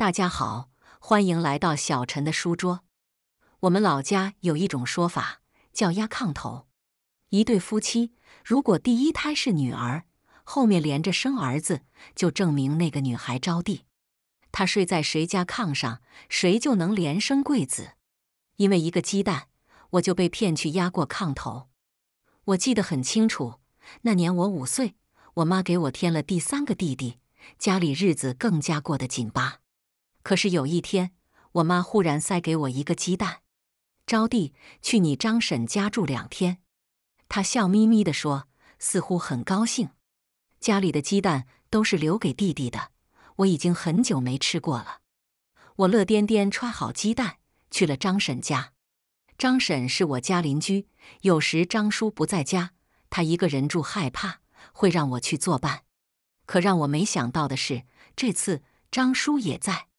大家好，欢迎来到小陈的书桌。我们老家有一种说法叫压炕头。一对夫妻如果第一胎是女儿，后面连着生儿子，就证明那个女孩招娣。她睡在谁家炕上，谁就能连生贵子。因为一个鸡蛋，我就被骗去压过炕头。我记得很清楚，那年我五岁，我妈给我添了第三个弟弟，家里日子更加过得紧巴。可是有一天，我妈忽然塞给我一个鸡蛋，招娣，去你张婶家住两天。她笑眯眯的说，似乎很高兴。家里的鸡蛋都是留给弟弟的，我已经很久没吃过了。我乐颠颠揣好鸡蛋去了张婶家。张婶是我家邻居，有时张叔不在家，她一个人住害怕，会让我去作伴。可让我没想到的是，这次张叔也在。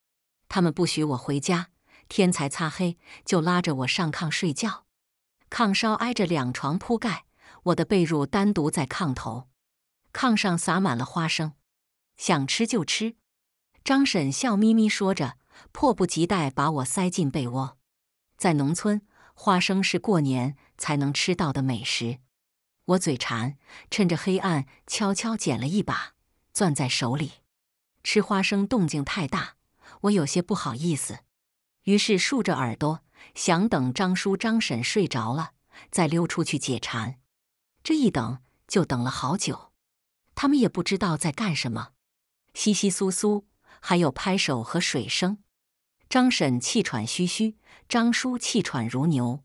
他们不许我回家，天才擦黑就拉着我上炕睡觉。炕梢挨着两床铺盖，我的被褥单独在炕头。炕上撒满了花生，想吃就吃。张婶笑眯眯说着，迫不及待把我塞进被窝。在农村，花生是过年才能吃到的美食。我嘴馋，趁着黑暗悄悄捡了一把，攥在手里。吃花生动静太大。我有些不好意思，于是竖着耳朵，想等张叔、张婶睡着了，再溜出去解馋。这一等就等了好久，他们也不知道在干什么，窸窸窣窣，还有拍手和水声。张婶气喘吁吁，张叔气喘如牛。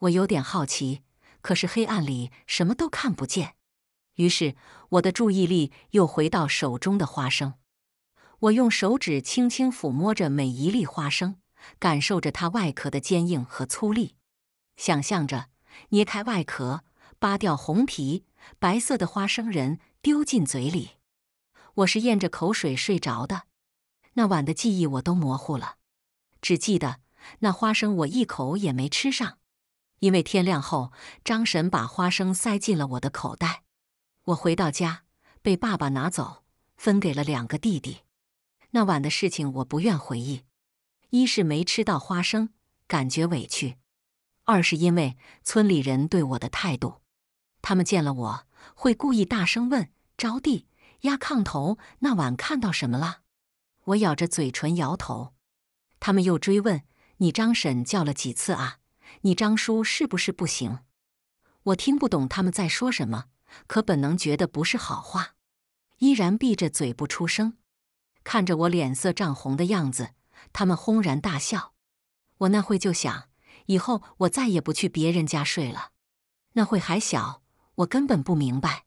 我有点好奇，可是黑暗里什么都看不见，于是我的注意力又回到手中的花生。我用手指轻轻抚摸着每一粒花生，感受着它外壳的坚硬和粗粝，想象着捏开外壳，扒掉红皮，白色的花生仁丢进嘴里。我是咽着口水睡着的，那晚的记忆我都模糊了，只记得那花生我一口也没吃上，因为天亮后张婶把花生塞进了我的口袋。我回到家，被爸爸拿走，分给了两个弟弟。那晚的事情，我不愿回忆。一是没吃到花生，感觉委屈；二是因为村里人对我的态度。他们见了我会故意大声问：“招娣，压炕头那晚看到什么了？”我咬着嘴唇摇头。他们又追问：“你张婶叫了几次啊？你张叔是不是不行？”我听不懂他们在说什么，可本能觉得不是好话，依然闭着嘴不出声。看着我脸色涨红的样子，他们轰然大笑。我那会就想，以后我再也不去别人家睡了。那会还小，我根本不明白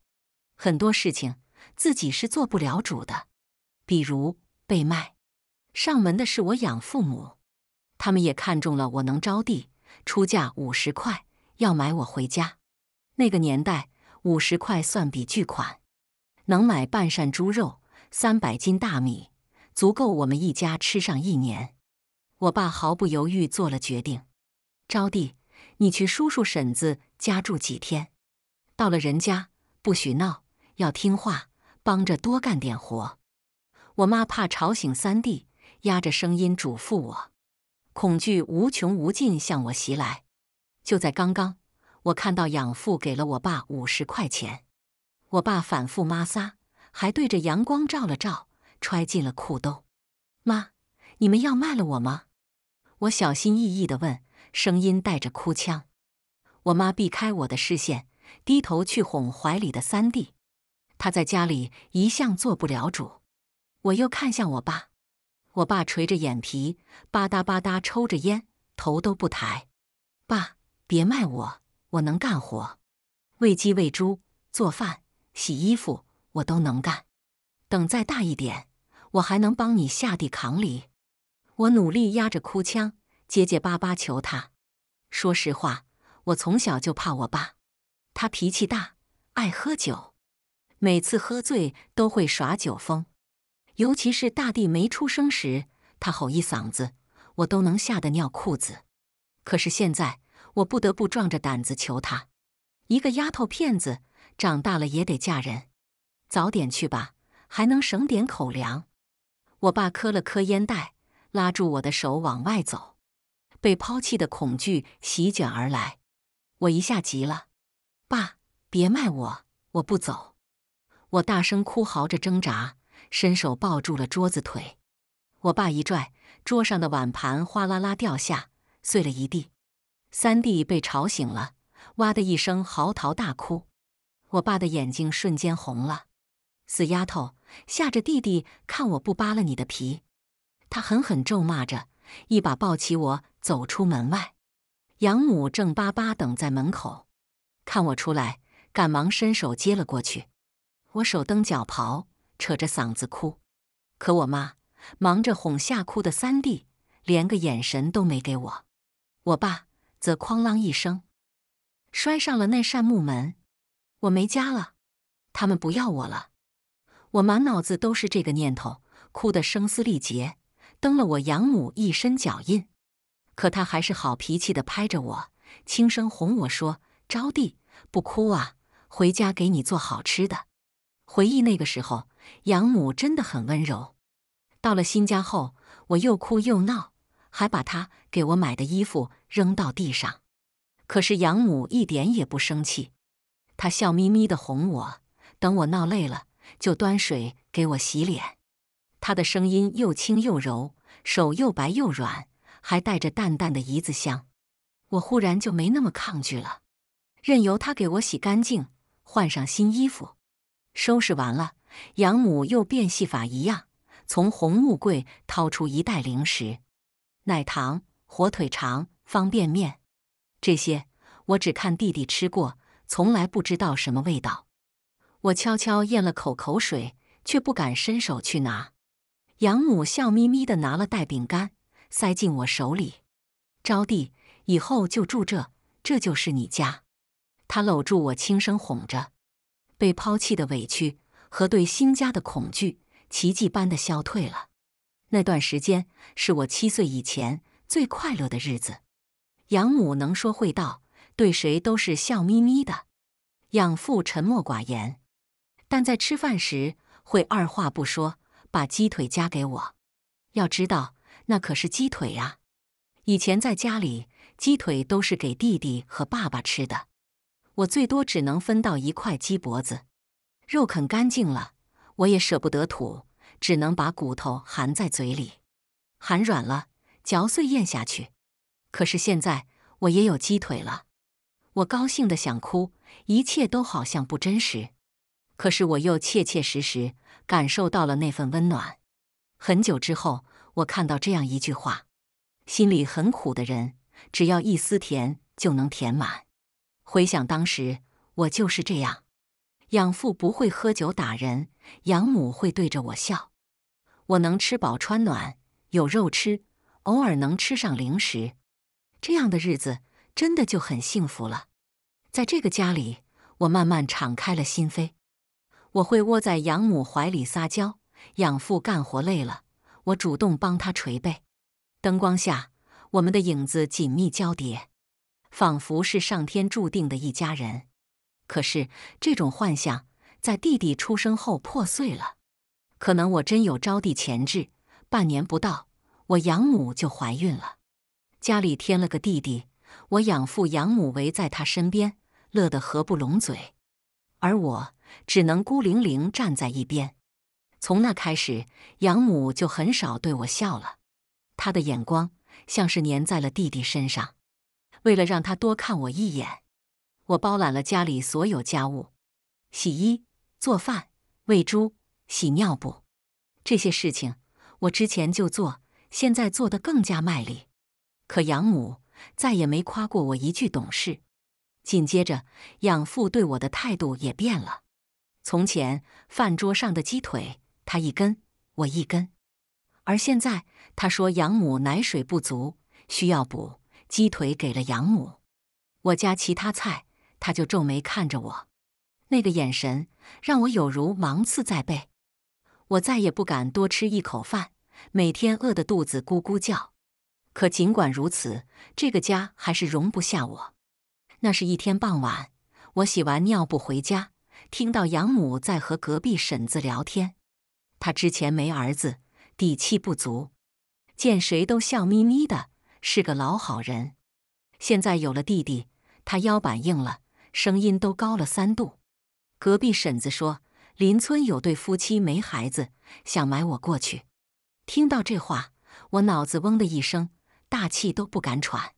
很多事情，自己是做不了主的。比如被卖，上门的是我养父母，他们也看中了我能招弟，出价五十块要买我回家。那个年代，五十块算笔巨款，能买半扇猪肉。三百斤大米足够我们一家吃上一年。我爸毫不犹豫做了决定：“招弟，你去叔叔婶子家住几天。到了人家不许闹，要听话，帮着多干点活。”我妈怕吵醒三弟，压着声音嘱咐我。恐惧无穷无尽向我袭来。就在刚刚，我看到养父给了我爸五十块钱。我爸反复妈挲。还对着阳光照了照，揣进了裤兜。妈，你们要卖了我吗？我小心翼翼的问，声音带着哭腔。我妈避开我的视线，低头去哄怀里的三弟。他在家里一向做不了主。我又看向我爸，我爸垂着眼皮，吧嗒吧嗒抽着烟，头都不抬。爸，别卖我，我能干活，喂鸡喂猪，做饭，洗衣服。我都能干，等再大一点，我还能帮你下地扛犁。我努力压着哭腔，结结巴巴求他。说实话，我从小就怕我爸，他脾气大，爱喝酒，每次喝醉都会耍酒疯。尤其是大地没出生时，他吼一嗓子，我都能吓得尿裤子。可是现在，我不得不壮着胆子求他。一个丫头片子长大了也得嫁人。早点去吧，还能省点口粮。我爸磕了磕烟袋，拉住我的手往外走。被抛弃的恐惧席卷而来，我一下急了：“爸，别卖我，我不走！”我大声哭嚎着挣扎，伸手抱住了桌子腿。我爸一拽，桌上的碗盘哗啦啦掉下，碎了一地。三弟被吵醒了，哇的一声嚎啕大哭。我爸的眼睛瞬间红了。死丫头，吓着弟弟，看我不扒了你的皮！他狠狠咒骂着，一把抱起我走出门外。养母正巴巴等在门口，看我出来，赶忙伸手接了过去。我手蹬脚刨，扯着嗓子哭。可我妈忙着哄吓哭的三弟，连个眼神都没给我。我爸则哐啷一声，摔上了那扇木门。我没家了，他们不要我了。我满脑子都是这个念头，哭得声嘶力竭，蹬了我养母一身脚印。可他还是好脾气的拍着我，轻声哄我说：“招娣，不哭啊，回家给你做好吃的。”回忆那个时候，养母真的很温柔。到了新家后，我又哭又闹，还把他给我买的衣服扔到地上。可是养母一点也不生气，她笑眯眯的哄我，等我闹累了。就端水给我洗脸，她的声音又轻又柔，手又白又软，还带着淡淡的姨子香。我忽然就没那么抗拒了，任由她给我洗干净，换上新衣服。收拾完了，养母又变戏法一样，从红木柜掏出一袋零食：奶糖、火腿肠、方便面。这些我只看弟弟吃过，从来不知道什么味道。我悄悄咽了口口水，却不敢伸手去拿。养母笑眯眯的拿了袋饼干，塞进我手里。招娣，以后就住这，这就是你家。她搂住我，轻声哄着。被抛弃的委屈和对新家的恐惧，奇迹般的消退了。那段时间是我七岁以前最快乐的日子。养母能说会道，对谁都是笑眯眯的。养父沉默寡言。但在吃饭时，会二话不说把鸡腿夹给我。要知道，那可是鸡腿呀！以前在家里，鸡腿都是给弟弟和爸爸吃的，我最多只能分到一块鸡脖子。肉啃干净了，我也舍不得吐，只能把骨头含在嘴里，含软了嚼碎咽下去。可是现在，我也有鸡腿了，我高兴的想哭，一切都好像不真实。可是我又切切实实感受到了那份温暖。很久之后，我看到这样一句话：“心里很苦的人，只要一丝甜就能填满。”回想当时，我就是这样。养父不会喝酒打人，养母会对着我笑。我能吃饱穿暖，有肉吃，偶尔能吃上零食，这样的日子真的就很幸福了。在这个家里，我慢慢敞开了心扉。我会窝在养母怀里撒娇，养父干活累了，我主动帮他捶背。灯光下，我们的影子紧密交叠，仿佛是上天注定的一家人。可是，这种幻想在弟弟出生后破碎了。可能我真有招弟潜质，半年不到，我养母就怀孕了，家里添了个弟弟。我养父养母围在他身边，乐得合不拢嘴，而我。只能孤零零站在一边。从那开始，养母就很少对我笑了，她的眼光像是粘在了弟弟身上。为了让他多看我一眼，我包揽了家里所有家务：洗衣、做饭、喂猪、洗尿布。这些事情我之前就做，现在做得更加卖力。可养母再也没夸过我一句懂事。紧接着，养父对我的态度也变了。从前，饭桌上的鸡腿，他一根，我一根。而现在，他说养母奶水不足，需要补，鸡腿给了养母。我夹其他菜，他就皱眉看着我，那个眼神让我有如芒刺在背。我再也不敢多吃一口饭，每天饿得肚子咕咕叫。可尽管如此，这个家还是容不下我。那是一天傍晚，我洗完尿布回家。听到养母在和隔壁婶子聊天，她之前没儿子，底气不足，见谁都笑眯眯的，是个老好人。现在有了弟弟，她腰板硬了，声音都高了三度。隔壁婶子说，邻村有对夫妻没孩子，想买我过去。听到这话，我脑子嗡的一声，大气都不敢喘。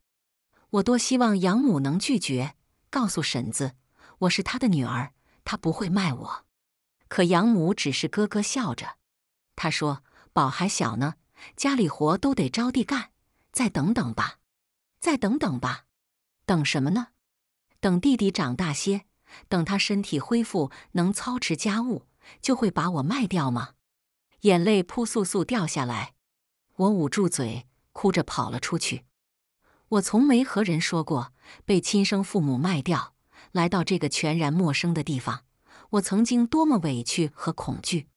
我多希望养母能拒绝，告诉婶子我是她的女儿。他不会卖我，可养母只是咯咯笑着。他说：“宝还小呢，家里活都得招弟干，再等等吧，再等等吧，等什么呢？等弟弟长大些，等他身体恢复，能操持家务，就会把我卖掉吗？”眼泪扑簌簌掉下来，我捂住嘴，哭着跑了出去。我从没和人说过被亲生父母卖掉。来到这个全然陌生的地方，我曾经多么委屈和恐惧。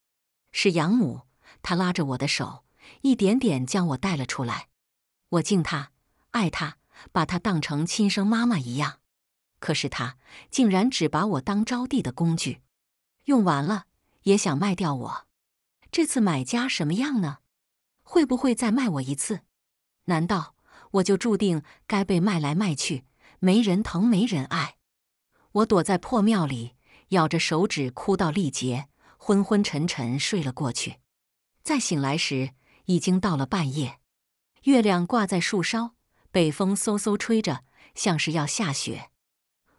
是养母，她拉着我的手，一点点将我带了出来。我敬她，爱她，把她当成亲生妈妈一样。可是她竟然只把我当招娣的工具，用完了也想卖掉我。这次买家什么样呢？会不会再卖我一次？难道我就注定该被卖来卖去，没人疼，没人爱？我躲在破庙里，咬着手指哭到力竭，昏昏沉沉睡了过去。再醒来时，已经到了半夜，月亮挂在树梢，北风嗖嗖吹着，像是要下雪。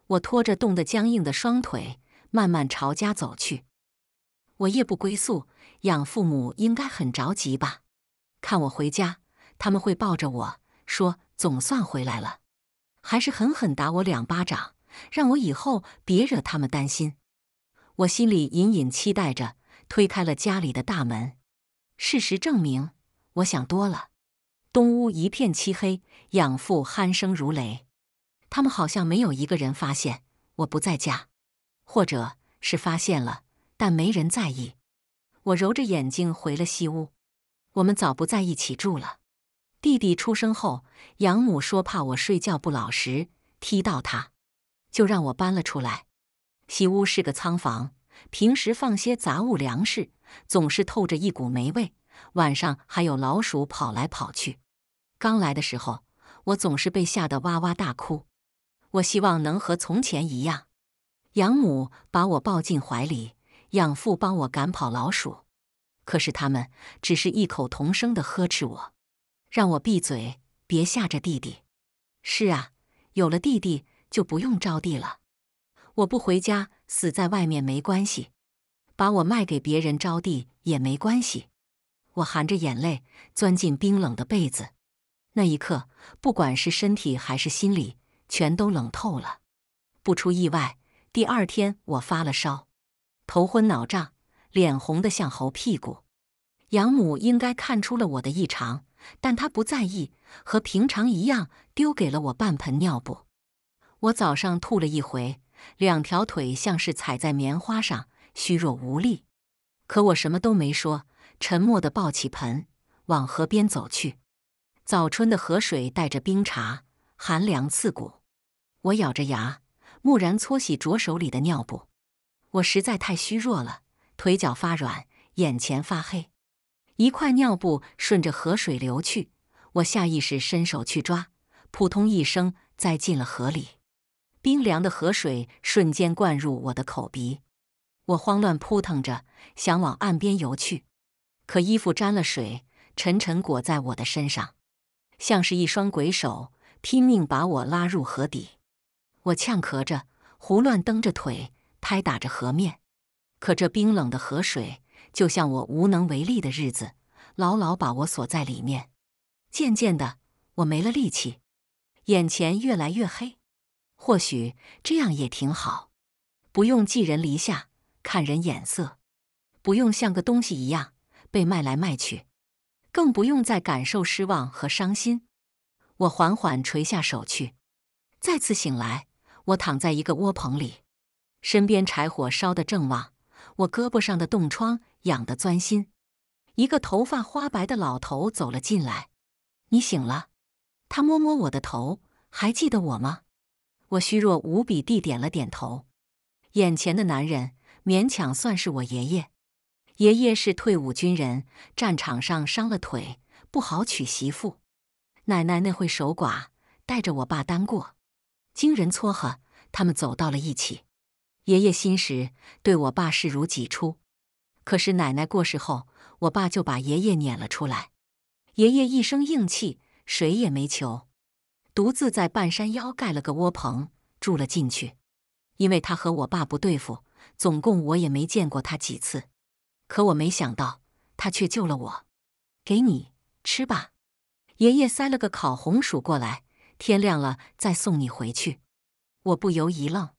我拖着冻得僵硬的双腿，慢慢朝家走去。我夜不归宿，养父母应该很着急吧？看我回家，他们会抱着我说：“总算回来了。”还是狠狠打我两巴掌。让我以后别惹他们担心。我心里隐隐期待着，推开了家里的大门。事实证明，我想多了。东屋一片漆黑，养父鼾声如雷。他们好像没有一个人发现我不在家，或者是发现了，但没人在意。我揉着眼睛回了西屋。我们早不在一起住了。弟弟出生后，养母说怕我睡觉不老实踢到他。就让我搬了出来。西屋是个仓房，平时放些杂物、粮食，总是透着一股霉味。晚上还有老鼠跑来跑去。刚来的时候，我总是被吓得哇哇大哭。我希望能和从前一样，养母把我抱进怀里，养父帮我赶跑老鼠。可是他们只是异口同声的呵斥我，让我闭嘴，别吓着弟弟。是啊，有了弟弟。就不用招弟了，我不回家，死在外面没关系，把我卖给别人招弟也没关系。我含着眼泪钻进冰冷的被子，那一刻，不管是身体还是心里，全都冷透了。不出意外，第二天我发了烧，头昏脑胀，脸红得像猴屁股。养母应该看出了我的异常，但她不在意，和平常一样，丢给了我半盆尿布。我早上吐了一回，两条腿像是踩在棉花上，虚弱无力。可我什么都没说，沉默地抱起盆，往河边走去。早春的河水带着冰茶，寒凉刺骨。我咬着牙，木然搓洗着手里的尿布。我实在太虚弱了，腿脚发软，眼前发黑。一块尿布顺着河水流去，我下意识伸手去抓，扑通一声栽进了河里。冰凉的河水瞬间灌入我的口鼻，我慌乱扑腾着，想往岸边游去，可衣服沾了水，沉沉裹在我的身上，像是一双鬼手，拼命把我拉入河底。我呛咳着，胡乱蹬着腿，拍打着河面，可这冰冷的河水就像我无能为力的日子，牢牢把我锁在里面。渐渐的，我没了力气，眼前越来越黑。或许这样也挺好，不用寄人篱下，看人眼色，不用像个东西一样被卖来卖去，更不用再感受失望和伤心。我缓缓垂下手去，再次醒来，我躺在一个窝棚里，身边柴火烧得正旺，我胳膊上的冻疮痒得钻心。一个头发花白的老头走了进来：“你醒了。”他摸摸我的头：“还记得我吗？”我虚弱无比地点了点头，眼前的男人勉强算是我爷爷。爷爷是退伍军人，战场上伤了腿，不好娶媳妇。奶奶那会守寡，带着我爸单过，经人撮合，他们走到了一起。爷爷心实，对我爸视如己出。可是奶奶过世后，我爸就把爷爷撵了出来。爷爷一生硬气，谁也没求。独自在半山腰盖了个窝棚住了进去，因为他和我爸不对付，总共我也没见过他几次。可我没想到，他却救了我。给你吃吧，爷爷塞了个烤红薯过来，天亮了再送你回去。我不由一愣，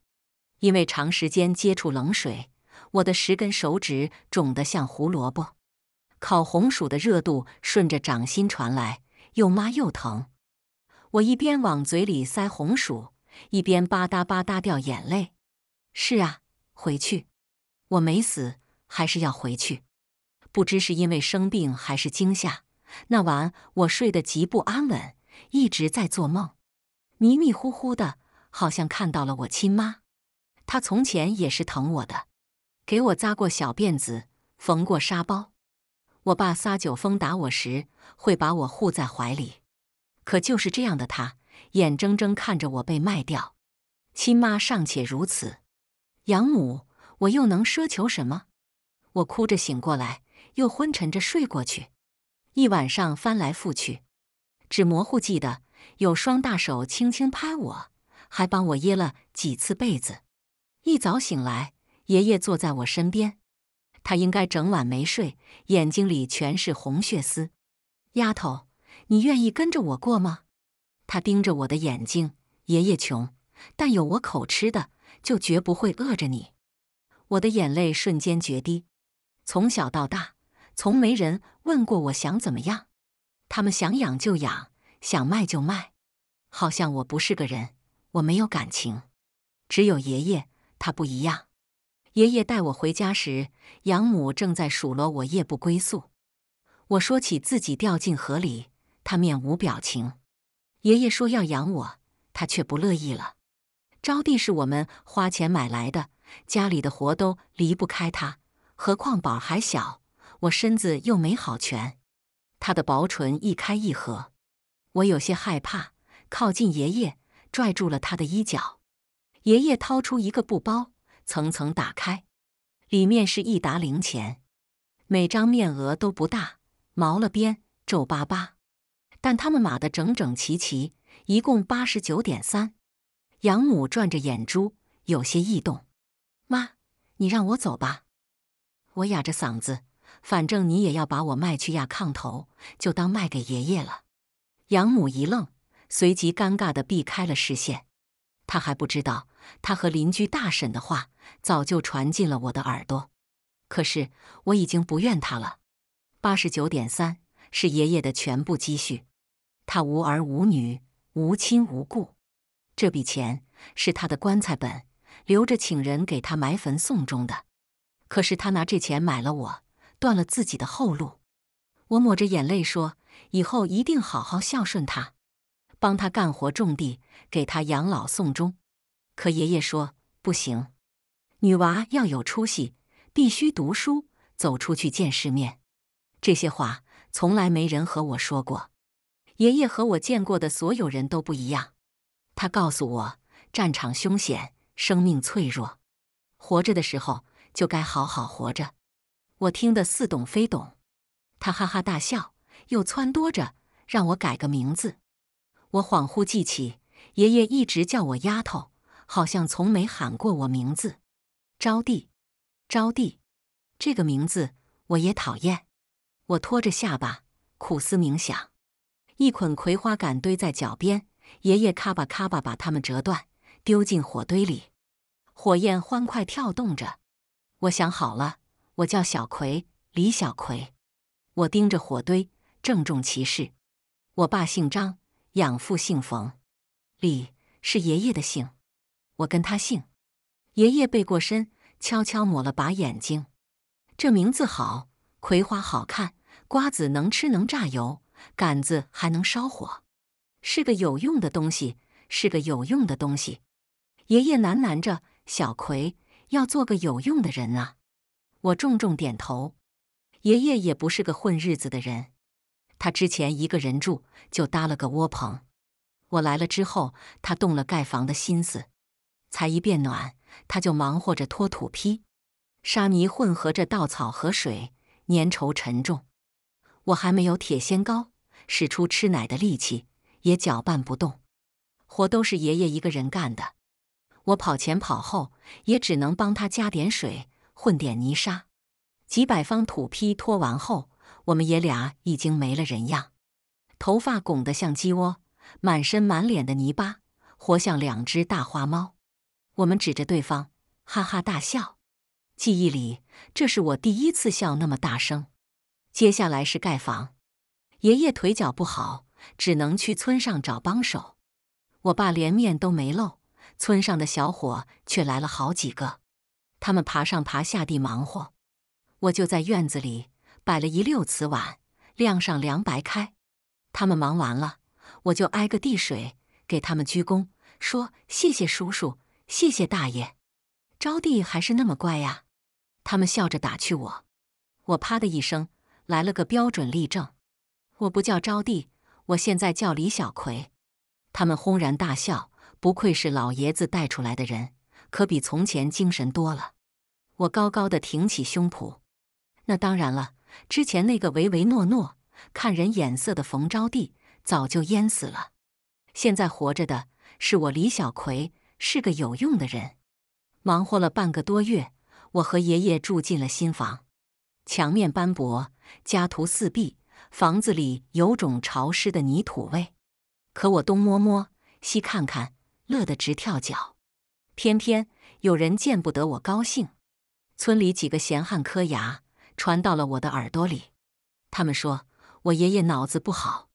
因为长时间接触冷水，我的十根手指肿得像胡萝卜。烤红薯的热度顺着掌心传来，又麻又疼。我一边往嘴里塞红薯，一边吧嗒吧嗒掉眼泪。是啊，回去，我没死，还是要回去。不知是因为生病还是惊吓，那晚我睡得极不安稳，一直在做梦，迷迷糊糊的，好像看到了我亲妈。她从前也是疼我的，给我扎过小辫子，缝过沙包。我爸撒酒疯打我时，会把我护在怀里。可就是这样的，他眼睁睁看着我被卖掉，亲妈尚且如此，养母我又能奢求什么？我哭着醒过来，又昏沉着睡过去，一晚上翻来覆去，只模糊记得有双大手轻轻拍我，还帮我掖了几次被子。一早醒来，爷爷坐在我身边，他应该整晚没睡，眼睛里全是红血丝。丫头。你愿意跟着我过吗？他盯着我的眼睛。爷爷穷，但有我口吃的，就绝不会饿着你。我的眼泪瞬间决堤。从小到大，从没人问过我想怎么样。他们想养就养，想卖就卖，好像我不是个人，我没有感情，只有爷爷。他不一样。爷爷带我回家时，养母正在数落我夜不归宿。我说起自己掉进河里。他面无表情。爷爷说要养我，他却不乐意了。招弟是我们花钱买来的，家里的活都离不开他，何况宝还小，我身子又没好全。他的薄唇一开一合，我有些害怕，靠近爷爷，拽住了他的衣角。爷爷掏出一个布包，层层打开，里面是一沓零钱，每张面额都不大，毛了边，皱巴巴。但他们码得整整齐齐，一共八十九点三。养母转着眼珠，有些异动。妈，你让我走吧，我哑着嗓子，反正你也要把我卖去压炕头，就当卖给爷爷了。养母一愣，随即尴尬的避开了视线。他还不知道，他和邻居大婶的话早就传进了我的耳朵。可是我已经不怨他了。八十九点三是爷爷的全部积蓄。他无儿无女，无亲无故，这笔钱是他的棺材本，留着请人给他埋坟送终的。可是他拿这钱买了我，断了自己的后路。我抹着眼泪说：“以后一定好好孝顺他，帮他干活种地，给他养老送终。”可爷爷说：“不行，女娃要有出息，必须读书，走出去见世面。”这些话从来没人和我说过。爷爷和我见过的所有人都不一样。他告诉我，战场凶险，生命脆弱，活着的时候就该好好活着。我听得似懂非懂。他哈哈大笑，又撺掇着让我改个名字。我恍惚记起，爷爷一直叫我丫头，好像从没喊过我名字。招娣，招娣，这个名字我也讨厌。我拖着下巴，苦思冥想。一捆葵花杆堆在脚边，爷爷咔吧咔吧把它们折断，丢进火堆里。火焰欢快跳动着。我想好了，我叫小葵，李小葵。我盯着火堆，郑重其事。我爸姓张，养父姓冯，李是爷爷的姓，我跟他姓。爷爷背过身，悄悄抹了把眼睛。这名字好，葵花好看，瓜子能吃能榨油。杆子还能烧火，是个有用的东西，是个有用的东西。爷爷喃喃着：“小葵，要做个有用的人啊！”我重重点头。爷爷也不是个混日子的人，他之前一个人住就搭了个窝棚。我来了之后，他动了盖房的心思。才一变暖，他就忙活着拖土坯，沙泥混合着稻草和水，粘稠沉重。我还没有铁锨高。使出吃奶的力气也搅拌不动，活都是爷爷一个人干的。我跑前跑后，也只能帮他加点水、混点泥沙。几百方土坯拖完后，我们爷俩已经没了人样，头发拱得像鸡窝，满身满脸的泥巴，活像两只大花猫。我们指着对方哈哈大笑。记忆里，这是我第一次笑那么大声。接下来是盖房。爷爷腿脚不好，只能去村上找帮手。我爸连面都没露，村上的小伙却来了好几个。他们爬上爬下地忙活，我就在院子里摆了一溜瓷碗，晾上凉白开。他们忙完了，我就挨个递水，给他们鞠躬，说：“谢谢叔叔，谢谢大爷。”招娣还是那么乖呀。他们笑着打趣我，我啪的一声来了个标准立正。我不叫招娣，我现在叫李小葵。他们轰然大笑，不愧是老爷子带出来的人，可比从前精神多了。我高高的挺起胸脯。那当然了，之前那个唯唯诺诺、看人眼色的冯招娣早就淹死了。现在活着的是我李小葵，是个有用的人。忙活了半个多月，我和爷爷住进了新房。墙面斑驳，家徒四壁。房子里有种潮湿的泥土味，可我东摸摸西看看，乐得直跳脚。偏偏有人见不得我高兴，村里几个闲汉磕牙，传到了我的耳朵里。他们说我爷爷脑子不好，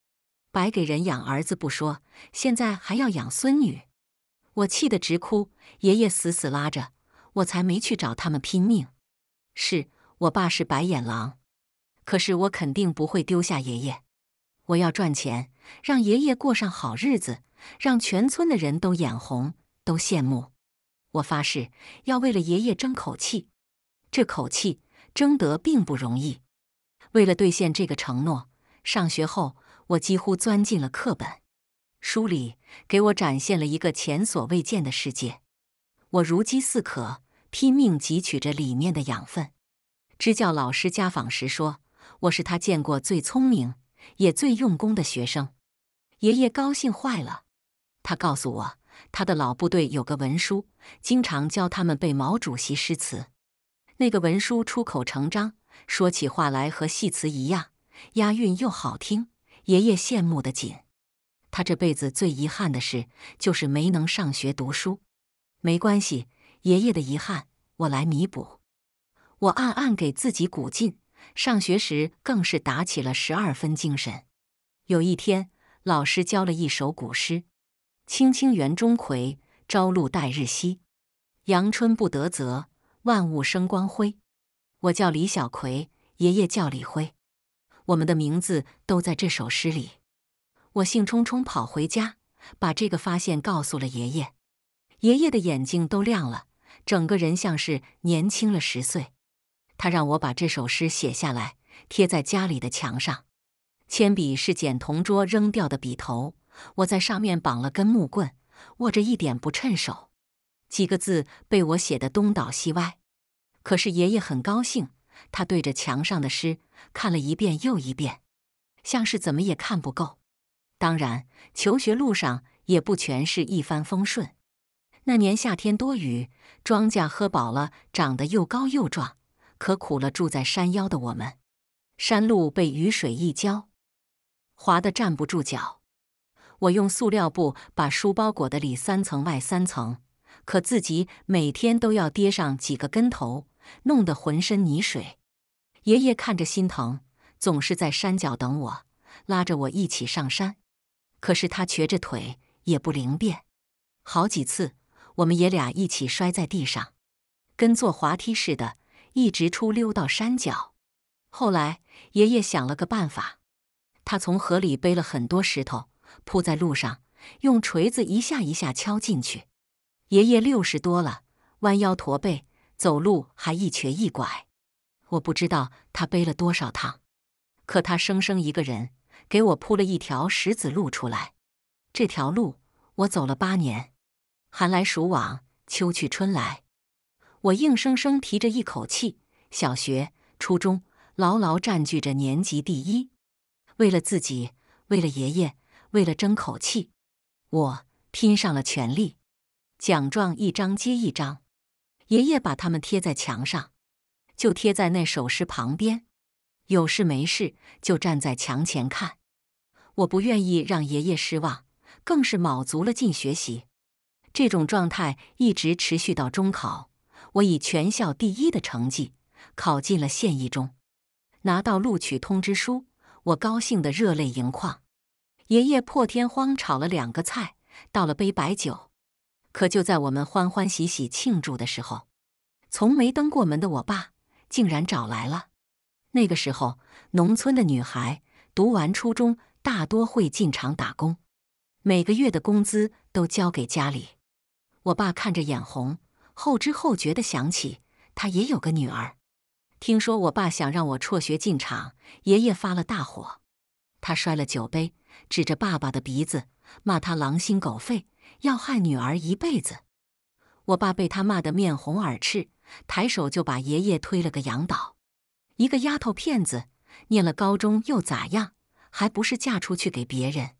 白给人养儿子不说，现在还要养孙女。我气得直哭，爷爷死死拉着我，才没去找他们拼命。是我爸是白眼狼。可是我肯定不会丢下爷爷，我要赚钱，让爷爷过上好日子，让全村的人都眼红，都羡慕。我发誓要为了爷爷争口气，这口气争得并不容易。为了兑现这个承诺，上学后我几乎钻进了课本书里，给我展现了一个前所未见的世界。我如饥似渴，拼命汲取着里面的养分。支教老师家访时说。我是他见过最聪明也最用功的学生，爷爷高兴坏了。他告诉我，他的老部队有个文书，经常教他们背毛主席诗词。那个文书出口成章，说起话来和戏词一样，押韵又好听。爷爷羡慕的紧。他这辈子最遗憾的事，就是没能上学读书。没关系，爷爷的遗憾我来弥补。我暗暗给自己鼓劲。上学时更是打起了十二分精神。有一天，老师教了一首古诗：“青青园中葵，朝露待日晞。阳春布德泽，万物生光辉。”我叫李小葵，爷爷叫李辉，我们的名字都在这首诗里。我兴冲冲跑回家，把这个发现告诉了爷爷。爷爷的眼睛都亮了，整个人像是年轻了十岁。他让我把这首诗写下来，贴在家里的墙上。铅笔是捡同桌扔掉的笔头，我在上面绑了根木棍，握着一点不趁手。几个字被我写得东倒西歪，可是爷爷很高兴，他对着墙上的诗看了一遍又一遍，像是怎么也看不够。当然，求学路上也不全是一帆风顺。那年夏天多雨，庄稼喝饱了，长得又高又壮。可苦了住在山腰的我们，山路被雨水一浇，滑得站不住脚。我用塑料布把书包裹的里三层外三层，可自己每天都要跌上几个跟头，弄得浑身泥水。爷爷看着心疼，总是在山脚等我，拉着我一起上山。可是他瘸着腿也不灵便，好几次我们爷俩一起摔在地上，跟坐滑梯似的。一直出溜到山脚，后来爷爷想了个办法，他从河里背了很多石头铺在路上，用锤子一下一下敲进去。爷爷六十多了，弯腰驼背，走路还一瘸一拐。我不知道他背了多少趟，可他生生一个人给我铺了一条石子路出来。这条路我走了八年，寒来暑往，秋去春来。我硬生生提着一口气，小学、初中牢牢占据着年级第一。为了自己，为了爷爷，为了争口气，我拼上了全力。奖状一张接一张，爷爷把它们贴在墙上，就贴在那首诗旁边。有事没事就站在墙前看。我不愿意让爷爷失望，更是卯足了劲学习。这种状态一直持续到中考。我以全校第一的成绩考进了县一中，拿到录取通知书，我高兴得热泪盈眶。爷爷破天荒炒了两个菜，倒了杯白酒。可就在我们欢欢喜喜庆祝的时候，从没登过门的我爸竟然找来了。那个时候，农村的女孩读完初中大多会进厂打工，每个月的工资都交给家里。我爸看着眼红。后知后觉地想起，他也有个女儿。听说我爸想让我辍学进厂，爷爷发了大火，他摔了酒杯，指着爸爸的鼻子骂他狼心狗肺，要害女儿一辈子。我爸被他骂得面红耳赤，抬手就把爷爷推了个仰倒。一个丫头片子念了高中又咋样？还不是嫁出去给别人？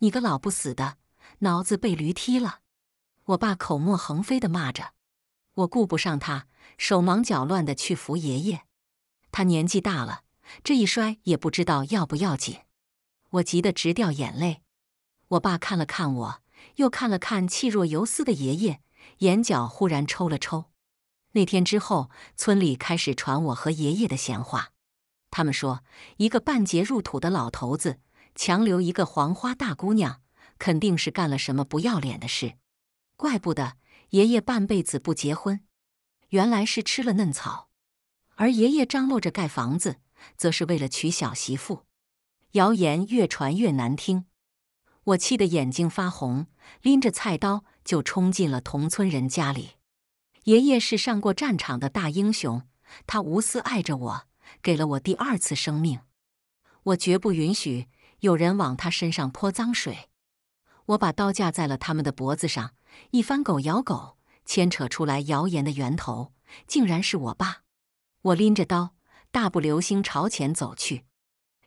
你个老不死的，脑子被驴踢了！我爸口沫横飞地骂着。我顾不上他，手忙脚乱的去扶爷爷。他年纪大了，这一摔也不知道要不要紧。我急得直掉眼泪。我爸看了看我，又看了看气若游丝的爷爷，眼角忽然抽了抽。那天之后，村里开始传我和爷爷的闲话。他们说，一个半截入土的老头子，强留一个黄花大姑娘，肯定是干了什么不要脸的事。怪不得。爷爷半辈子不结婚，原来是吃了嫩草；而爷爷张罗着盖房子，则是为了娶小媳妇。谣言越传越难听，我气得眼睛发红，拎着菜刀就冲进了同村人家里。爷爷是上过战场的大英雄，他无私爱着我，给了我第二次生命。我绝不允许有人往他身上泼脏水。我把刀架在了他们的脖子上，一番狗咬狗，牵扯出来谣言的源头，竟然是我爸。我拎着刀，大步流星朝前走去。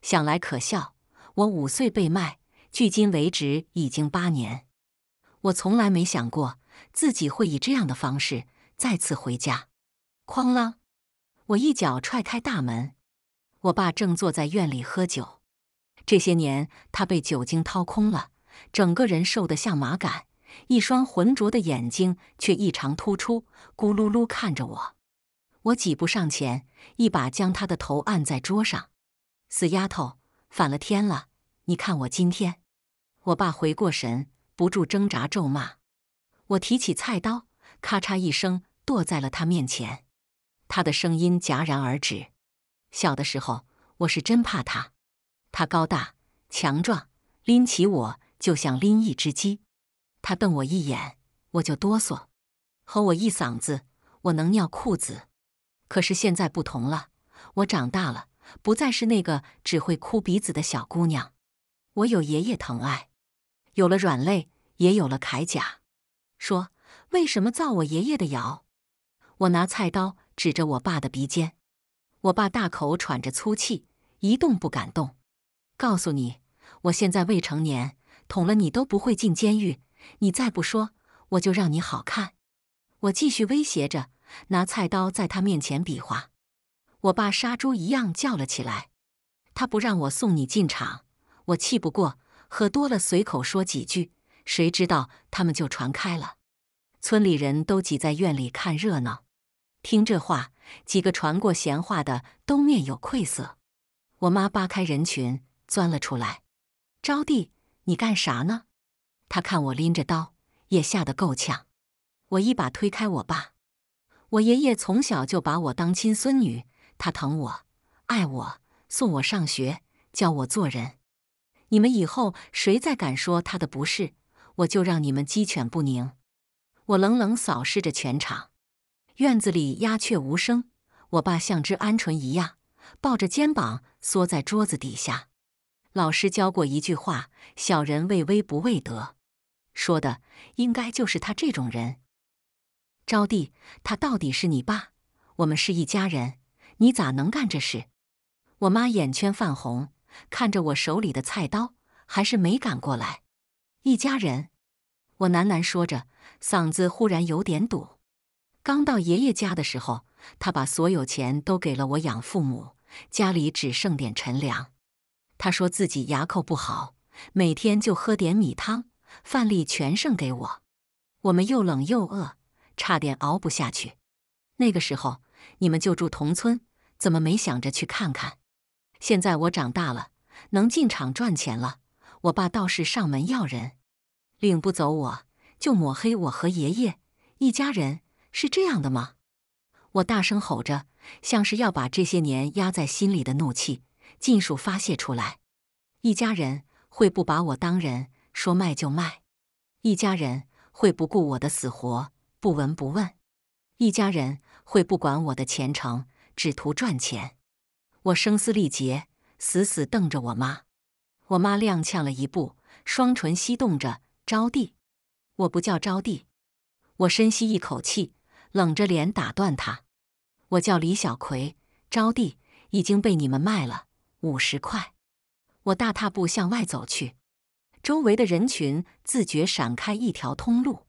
想来可笑，我五岁被卖，距今为止已经八年，我从来没想过自己会以这样的方式再次回家。哐啷！我一脚踹开大门，我爸正坐在院里喝酒。这些年，他被酒精掏空了。整个人瘦得像麻杆，一双浑浊的眼睛却异常突出，咕噜噜看着我。我几步上前，一把将他的头按在桌上。死丫头，反了天了！你看我今天……我爸回过神，不住挣扎咒骂。我提起菜刀，咔嚓一声剁在了他面前。他的声音戛然而止。小的时候，我是真怕他。他高大强壮，拎起我。就像拎一只鸡，他瞪我一眼，我就哆嗦，吼我一嗓子，我能尿裤子。可是现在不同了，我长大了，不再是那个只会哭鼻子的小姑娘。我有爷爷疼爱，有了软肋，也有了铠甲。说为什么造我爷爷的谣？我拿菜刀指着我爸的鼻尖，我爸大口喘着粗气，一动不敢动。告诉你，我现在未成年。捅了你都不会进监狱，你再不说，我就让你好看！我继续威胁着，拿菜刀在他面前比划。我爸杀猪一样叫了起来。他不让我送你进场，我气不过，喝多了随口说几句，谁知道他们就传开了。村里人都挤在院里看热闹，听这话，几个传过闲话的都面有愧色。我妈扒开人群，钻了出来，招弟。你干啥呢？他看我拎着刀，也吓得够呛。我一把推开我爸。我爷爷从小就把我当亲孙女，他疼我，爱我，送我上学，教我做人。你们以后谁再敢说他的不是，我就让你们鸡犬不宁。我冷冷扫视着全场，院子里鸦雀无声。我爸像只鹌鹑一样，抱着肩膀缩在桌子底下。老师教过一句话：“小人畏威不畏德。”说的应该就是他这种人。招娣，他到底是你爸？我们是一家人，你咋能干这事？我妈眼圈泛红，看着我手里的菜刀，还是没敢过来。一家人，我喃喃说着，嗓子忽然有点堵。刚到爷爷家的时候，他把所有钱都给了我养父母，家里只剩点陈粮。他说自己牙口不好，每天就喝点米汤，饭粒全剩给我。我们又冷又饿，差点熬不下去。那个时候你们就住同村，怎么没想着去看看？现在我长大了，能进厂赚钱了，我爸倒是上门要人，领不走我就抹黑我和爷爷一家人，是这样的吗？我大声吼着，像是要把这些年压在心里的怒气。尽数发泄出来，一家人会不把我当人，说卖就卖；一家人会不顾我的死活，不闻不问；一家人会不管我的前程，只图赚钱。我声嘶力竭，死死瞪着我妈。我妈踉跄了一步，双唇翕动着：“招娣，我不叫招娣。”我深吸一口气，冷着脸打断他：“我叫李小葵，招娣已经被你们卖了。”五十块，我大踏步向外走去，周围的人群自觉闪开一条通路。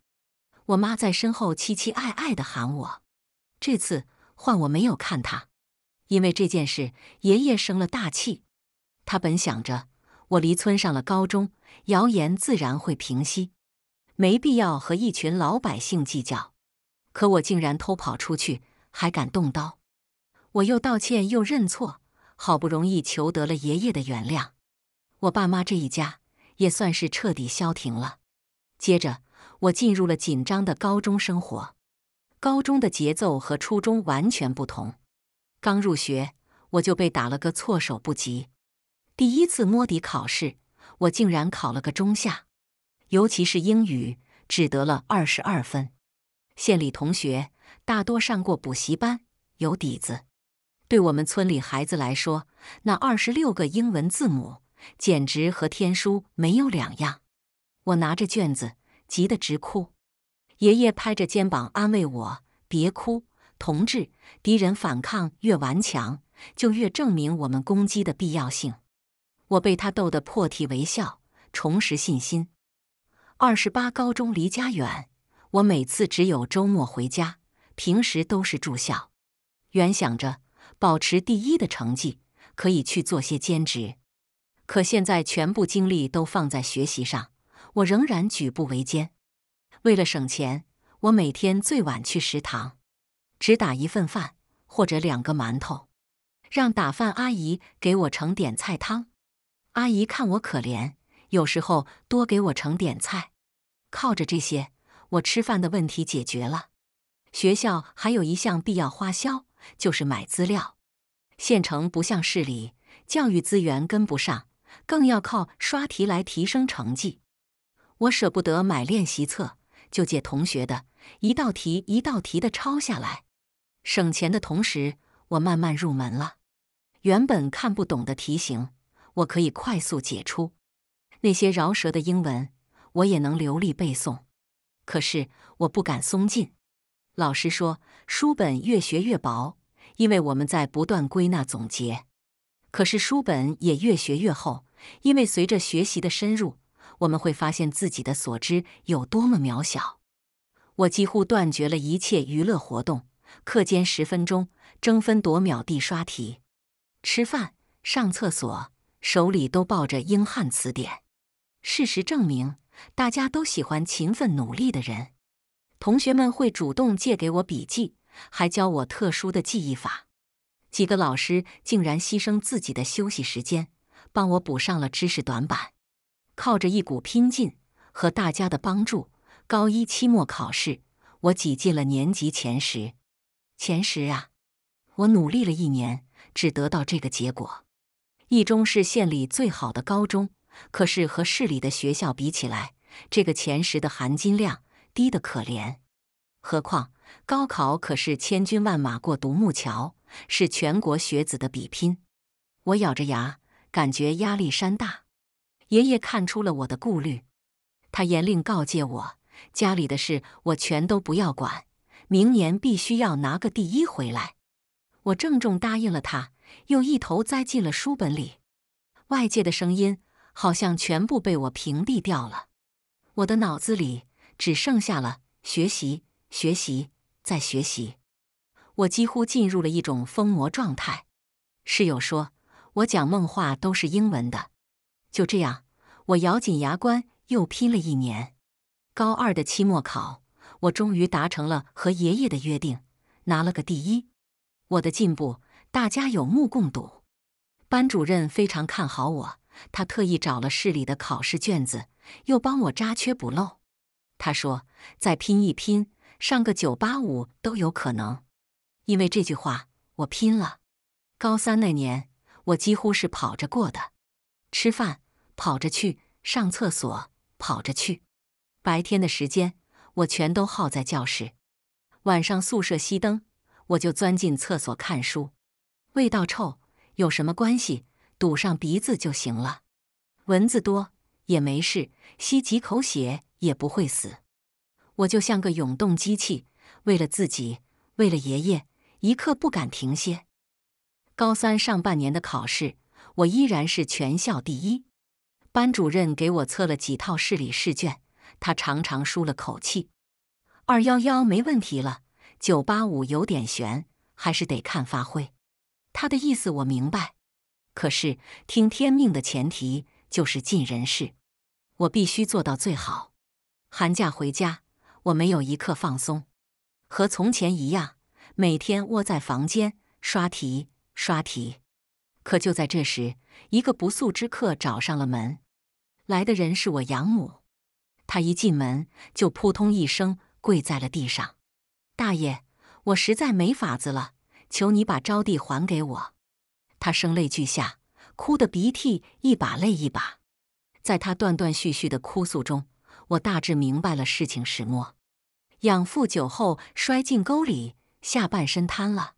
我妈在身后期期艾艾的喊我，这次换我没有看她，因为这件事爷爷生了大气。他本想着我离村上了高中，谣言自然会平息，没必要和一群老百姓计较。可我竟然偷跑出去，还敢动刀，我又道歉又认错。好不容易求得了爷爷的原谅，我爸妈这一家也算是彻底消停了。接着，我进入了紧张的高中生活。高中的节奏和初中完全不同。刚入学，我就被打了个措手不及。第一次摸底考试，我竟然考了个中下，尤其是英语，只得了二十二分。县里同学大多上过补习班，有底子。对我们村里孩子来说，那二十六个英文字母简直和天书没有两样。我拿着卷子，急得直哭。爷爷拍着肩膀安慰我：“别哭，同志，敌人反抗越顽强，就越证明我们攻击的必要性。”我被他逗得破涕为笑，重拾信心。二十八高中离家远，我每次只有周末回家，平时都是住校。原想着。保持第一的成绩，可以去做些兼职。可现在全部精力都放在学习上，我仍然举步维艰。为了省钱，我每天最晚去食堂，只打一份饭或者两个馒头，让打饭阿姨给我盛点菜汤。阿姨看我可怜，有时候多给我盛点菜。靠着这些，我吃饭的问题解决了。学校还有一项必要花销。就是买资料，县城不像市里，教育资源跟不上，更要靠刷题来提升成绩。我舍不得买练习册，就借同学的，一道题一道题的抄下来，省钱的同时，我慢慢入门了。原本看不懂的题型，我可以快速解出；那些饶舌的英文，我也能流利背诵。可是，我不敢松劲。老师说，书本越学越薄，因为我们在不断归纳总结；可是书本也越学越厚，因为随着学习的深入，我们会发现自己的所知有多么渺小。我几乎断绝了一切娱乐活动，课间十分钟争分夺秒地刷题、吃饭、上厕所，手里都抱着英汉词典。事实证明，大家都喜欢勤奋努力的人。同学们会主动借给我笔记，还教我特殊的记忆法。几个老师竟然牺牲自己的休息时间，帮我补上了知识短板。靠着一股拼劲和大家的帮助，高一期末考试我挤进了年级前十。前十啊！我努力了一年，只得到这个结果。一中是县里最好的高中，可是和市里的学校比起来，这个前十的含金量。低的可怜，何况高考可是千军万马过独木桥，是全国学子的比拼。我咬着牙，感觉压力山大。爷爷看出了我的顾虑，他严令告诫我：家里的事我全都不要管，明年必须要拿个第一回来。我郑重答应了他，又一头栽进了书本里。外界的声音好像全部被我屏蔽掉了，我的脑子里。只剩下了学习，学习，再学习。我几乎进入了一种疯魔状态。室友说，我讲梦话都是英文的。就这样，我咬紧牙关又拼了一年。高二的期末考，我终于达成了和爷爷的约定，拿了个第一。我的进步，大家有目共睹。班主任非常看好我，他特意找了市里的考试卷子，又帮我扎缺补漏。他说：“再拼一拼，上个九八五都有可能。”因为这句话，我拼了。高三那年，我几乎是跑着过的。吃饭跑着去，上厕所跑着去。白天的时间，我全都耗在教室。晚上宿舍熄灯，我就钻进厕所看书。味道臭有什么关系？堵上鼻子就行了。蚊子多也没事，吸几口血。也不会死，我就像个永动机器，为了自己，为了爷爷，一刻不敢停歇。高三上半年的考试，我依然是全校第一。班主任给我测了几套市里试卷，他长长舒了口气：“二幺幺没问题了，九八五有点悬，还是得看发挥。”他的意思我明白，可是听天命的前提就是尽人事，我必须做到最好。寒假回家，我没有一刻放松，和从前一样，每天窝在房间刷题刷题。可就在这时，一个不速之客找上了门。来的人是我养母，她一进门就扑通一声跪在了地上：“大爷，我实在没法子了，求你把招娣还给我！”他声泪俱下，哭得鼻涕一把泪一把，在他断断续续的哭诉中。我大致明白了事情始末，养父酒后摔进沟里，下半身瘫了，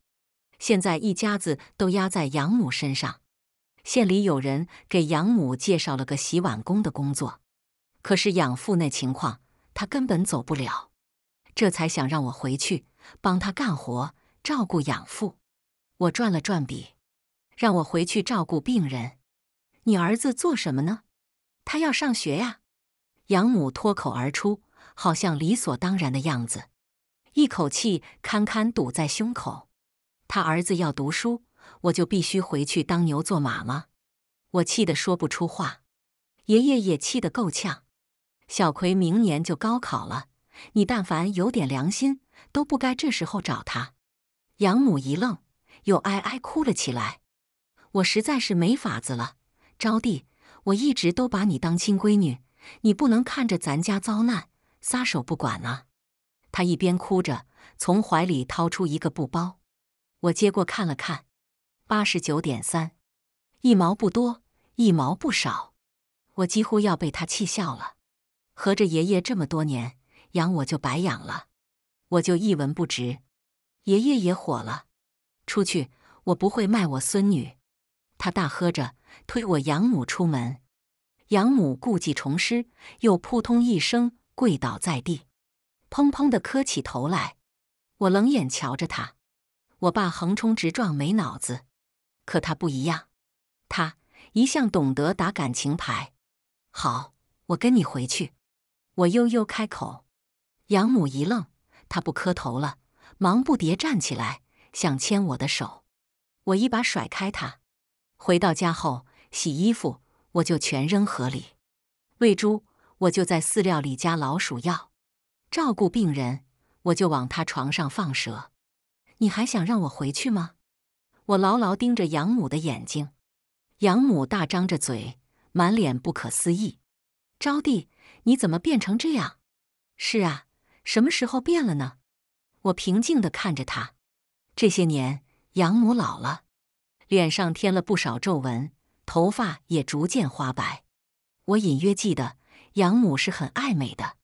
现在一家子都压在养母身上。县里有人给养母介绍了个洗碗工的工作，可是养父那情况，他根本走不了。这才想让我回去帮他干活，照顾养父。我转了转笔，让我回去照顾病人。你儿子做什么呢？他要上学呀。养母脱口而出，好像理所当然的样子，一口气堪堪堵在胸口。他儿子要读书，我就必须回去当牛做马吗？我气得说不出话。爷爷也气得够呛。小葵明年就高考了，你但凡有点良心，都不该这时候找他。养母一愣，又哀哀哭了起来。我实在是没法子了，招弟，我一直都把你当亲闺女。你不能看着咱家遭难，撒手不管啊！他一边哭着，从怀里掏出一个布包。我接过看了看，八十九点三，一毛不多，一毛不少。我几乎要被他气笑了。合着爷爷这么多年养我就白养了，我就一文不值。爷爷也火了，出去！我不会卖我孙女。他大喝着，推我养母出门。养母故技重施，又扑通一声跪倒在地，砰砰的磕起头来。我冷眼瞧着他，我爸横冲直撞没脑子，可他不一样，他一向懂得打感情牌。好，我跟你回去。我悠悠开口。养母一愣，她不磕头了，忙不迭站起来，想牵我的手。我一把甩开他。回到家后，洗衣服。我就全扔河里，喂猪我就在饲料里加老鼠药，照顾病人我就往他床上放蛇，你还想让我回去吗？我牢牢盯着养母的眼睛，养母大张着嘴，满脸不可思议：“招娣，你怎么变成这样？”“是啊，什么时候变了呢？”我平静地看着他，这些年养母老了，脸上添了不少皱纹。头发也逐渐花白，我隐约记得养母是很爱美的，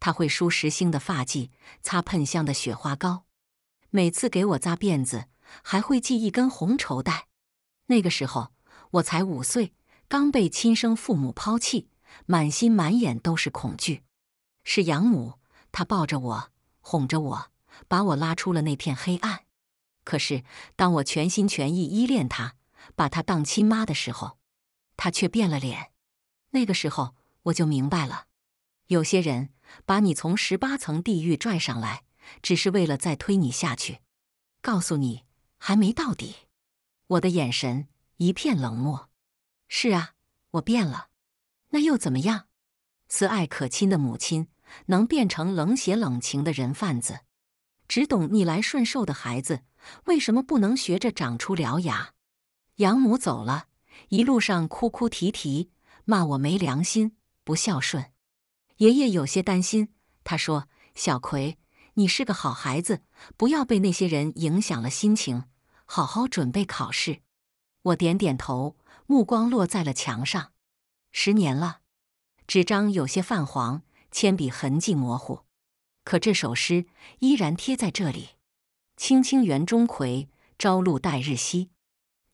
她会梳十星的发髻，擦喷香的雪花膏，每次给我扎辫子还会系一根红绸带。那个时候我才五岁，刚被亲生父母抛弃，满心满眼都是恐惧。是养母，她抱着我，哄着我，把我拉出了那片黑暗。可是当我全心全意依恋她。把她当亲妈的时候，她却变了脸。那个时候我就明白了，有些人把你从十八层地狱拽上来，只是为了再推你下去，告诉你还没到底。我的眼神一片冷漠。是啊，我变了。那又怎么样？慈爱可亲的母亲能变成冷血冷情的人贩子，只懂逆来顺受的孩子，为什么不能学着长出獠牙？养母走了，一路上哭哭啼啼，骂我没良心、不孝顺。爷爷有些担心，他说：“小葵，你是个好孩子，不要被那些人影响了心情，好好准备考试。”我点点头，目光落在了墙上。十年了，纸张有些泛黄，铅笔痕迹模糊，可这首诗依然贴在这里：“青青园中葵，朝露待日晞。”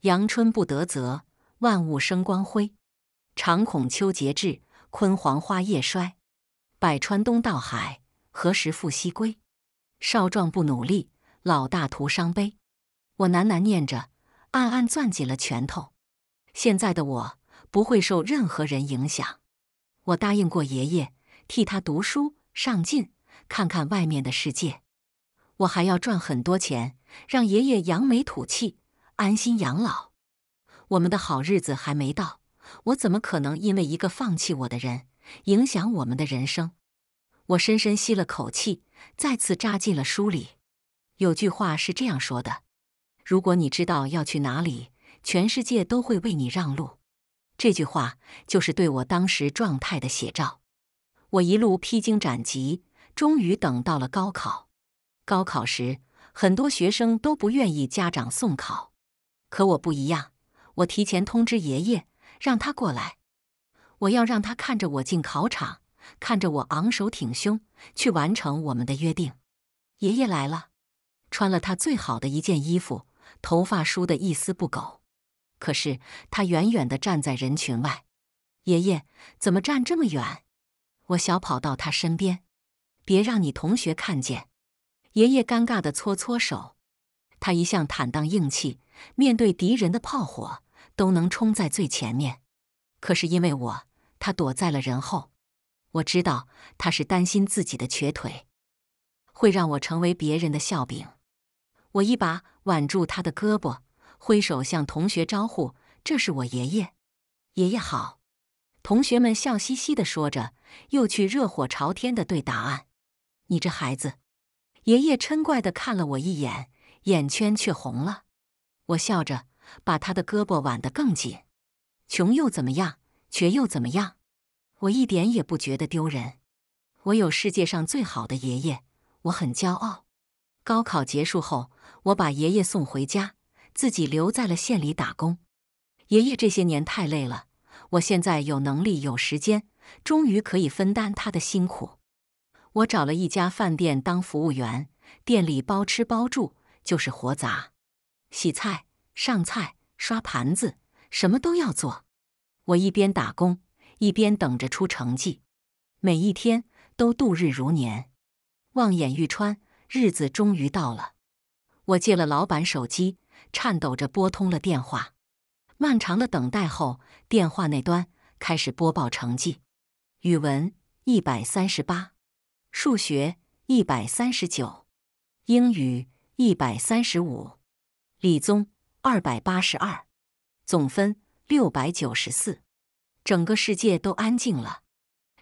阳春布德泽，万物生光辉。常恐秋节至，焜黄华叶衰。百川东到海，何时复西归？少壮不努力，老大徒伤悲。我喃喃念着，暗暗攥紧了拳头。现在的我不会受任何人影响。我答应过爷爷，替他读书上进，看看外面的世界。我还要赚很多钱，让爷爷扬眉吐气。安心养老，我们的好日子还没到。我怎么可能因为一个放弃我的人影响我们的人生？我深深吸了口气，再次扎进了书里。有句话是这样说的：“如果你知道要去哪里，全世界都会为你让路。”这句话就是对我当时状态的写照。我一路披荆斩棘，终于等到了高考。高考时，很多学生都不愿意家长送考。可我不一样，我提前通知爷爷，让他过来。我要让他看着我进考场，看着我昂首挺胸去完成我们的约定。爷爷来了，穿了他最好的一件衣服，头发梳得一丝不苟。可是他远远地站在人群外。爷爷怎么站这么远？我小跑到他身边，别让你同学看见。爷爷尴尬地搓搓手，他一向坦荡硬气。面对敌人的炮火，都能冲在最前面。可是因为我，他躲在了人后。我知道他是担心自己的瘸腿会让我成为别人的笑柄。我一把挽住他的胳膊，挥手向同学招呼：“这是我爷爷，爷爷好。”同学们笑嘻嘻地说着，又去热火朝天地对答案。你这孩子，爷爷嗔怪地看了我一眼，眼圈却红了。我笑着，把他的胳膊挽得更紧。穷又怎么样，瘸又怎么样？我一点也不觉得丢人。我有世界上最好的爷爷，我很骄傲。高考结束后，我把爷爷送回家，自己留在了县里打工。爷爷这些年太累了，我现在有能力、有时间，终于可以分担他的辛苦。我找了一家饭店当服务员，店里包吃包住，就是活杂。洗菜、上菜、刷盘子，什么都要做。我一边打工，一边等着出成绩，每一天都度日如年，望眼欲穿。日子终于到了，我借了老板手机，颤抖着拨通了电话。漫长的等待后，电话那端开始播报成绩：语文一百三十八，数学一百三十九，英语一百三十五。理综二百八十二，总分六百九十四，整个世界都安静了，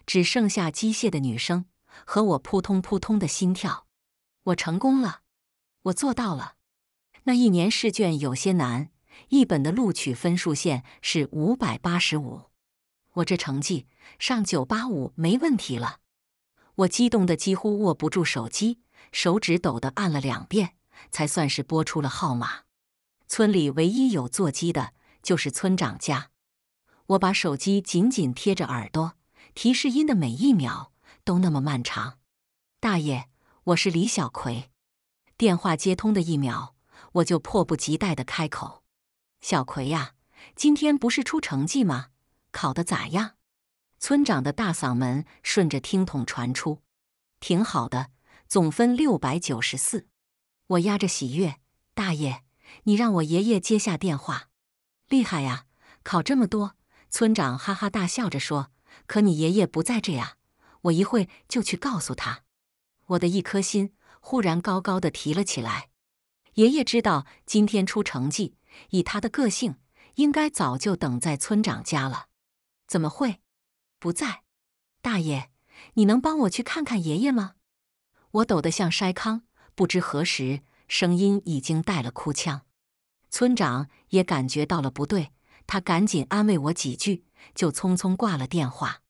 只剩下机械的女声和我扑通扑通的心跳。我成功了，我做到了。那一年试卷有些难，一本的录取分数线是五百八十五，我这成绩上九八五没问题了。我激动的几乎握不住手机，手指抖的按了两遍，才算是拨出了号码。村里唯一有座机的就是村长家。我把手机紧紧贴着耳朵，提示音的每一秒都那么漫长。大爷，我是李小葵。电话接通的一秒，我就迫不及待的开口：“小葵呀，今天不是出成绩吗？考的咋样？”村长的大嗓门顺着听筒传出：“挺好的，总分六百九十四。”我压着喜悦，大爷。你让我爷爷接下电话，厉害呀！考这么多，村长哈哈大笑着说：“可你爷爷不在这呀！”我一会就去告诉他。我的一颗心忽然高高的提了起来。爷爷知道今天出成绩，以他的个性，应该早就等在村长家了。怎么会不在？大爷，你能帮我去看看爷爷吗？我抖得像筛糠，不知何时。声音已经带了哭腔，村长也感觉到了不对，他赶紧安慰我几句，就匆匆挂了电话。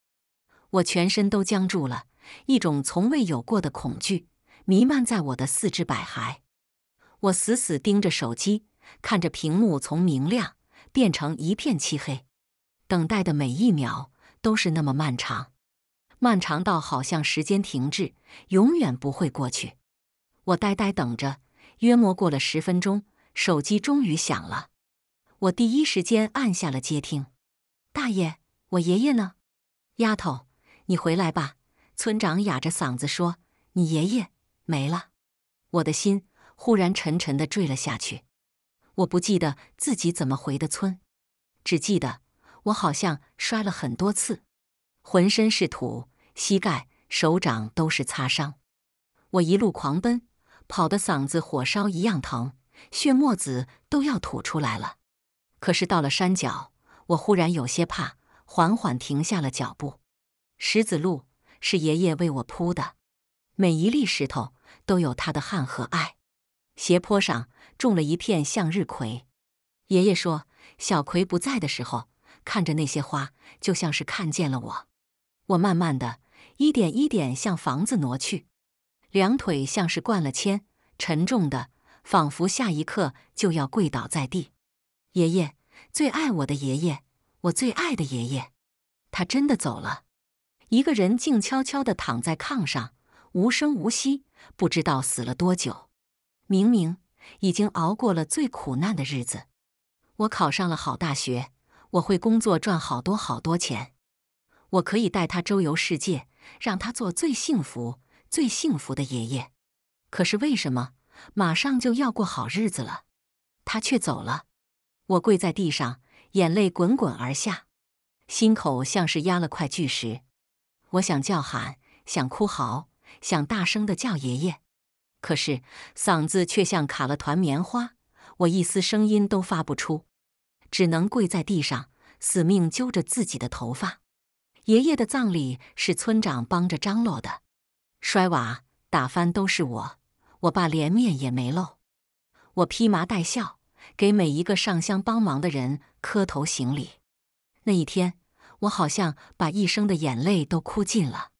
我全身都僵住了，一种从未有过的恐惧弥漫在我的四肢百骸。我死死盯着手机，看着屏幕从明亮变成一片漆黑，等待的每一秒都是那么漫长，漫长到好像时间停滞，永远不会过去。我呆呆等着。约莫过了十分钟，手机终于响了。我第一时间按下了接听。大爷，我爷爷呢？丫头，你回来吧。村长哑着嗓子说：“你爷爷没了。”我的心忽然沉沉的坠了下去。我不记得自己怎么回的村，只记得我好像摔了很多次，浑身是土，膝盖、手掌都是擦伤。我一路狂奔。跑得嗓子火烧一样疼，血沫子都要吐出来了。可是到了山脚，我忽然有些怕，缓缓停下了脚步。石子路是爷爷为我铺的，每一粒石头都有他的汗和爱。斜坡上种了一片向日葵，爷爷说：“小葵不在的时候，看着那些花，就像是看见了我。”我慢慢的一点一点向房子挪去。两腿像是灌了铅，沉重的，仿佛下一刻就要跪倒在地。爷爷最爱我的爷爷，我最爱的爷爷，他真的走了。一个人静悄悄地躺在炕上，无声无息，不知道死了多久。明明已经熬过了最苦难的日子，我考上了好大学，我会工作赚好多好多钱，我可以带他周游世界，让他做最幸福。最幸福的爷爷，可是为什么马上就要过好日子了，他却走了？我跪在地上，眼泪滚滚而下，心口像是压了块巨石。我想叫喊，想哭嚎，想大声的叫爷爷，可是嗓子却像卡了团棉花，我一丝声音都发不出，只能跪在地上，死命揪着自己的头发。爷爷的葬礼是村长帮着张罗的。摔瓦打翻都是我，我爸连面也没露。我披麻戴孝，给每一个上香帮忙的人磕头行礼。那一天，我好像把一生的眼泪都哭尽了。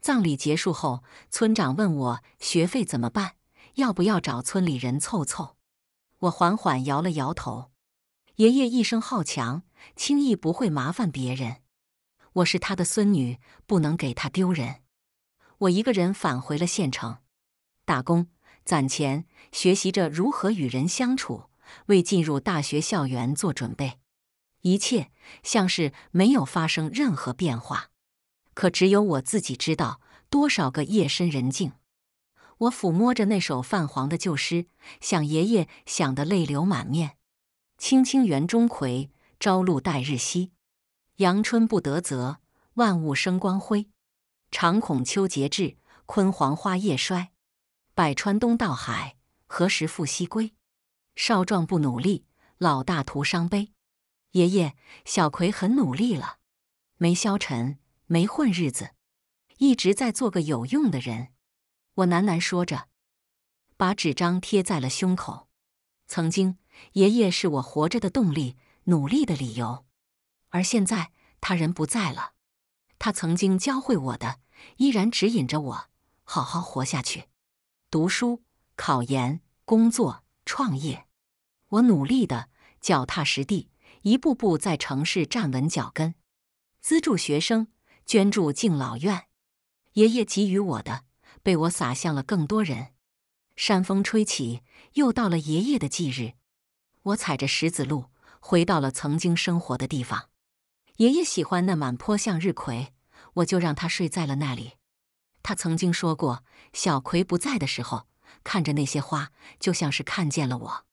葬礼结束后，村长问我学费怎么办，要不要找村里人凑凑。我缓缓摇了摇头。爷爷一生好强，轻易不会麻烦别人。我是他的孙女，不能给他丢人。我一个人返回了县城，打工、攒钱、学习着如何与人相处，为进入大学校园做准备。一切像是没有发生任何变化，可只有我自己知道，多少个夜深人静，我抚摸着那首泛黄的旧诗，想爷爷，想得泪流满面。青青园中葵，朝露待日晞。阳春布德泽，万物生光辉。常恐秋节至，焜黄华叶衰。百川东到海，何时复西归？少壮不努力，老大徒伤悲。爷爷，小葵很努力了，没消沉，没混日子，一直在做个有用的人。我喃喃说着，把纸张贴在了胸口。曾经，爷爷是我活着的动力，努力的理由；而现在，他人不在了。他曾经教会我的，依然指引着我好好活下去。读书、考研、工作、创业，我努力的，脚踏实地，一步步在城市站稳脚跟。资助学生，捐助敬老院，爷爷给予我的，被我洒向了更多人。山风吹起，又到了爷爷的忌日，我踩着石子路，回到了曾经生活的地方。爷爷喜欢那满坡向日葵，我就让他睡在了那里。他曾经说过，小葵不在的时候，看着那些花，就像是看见了我。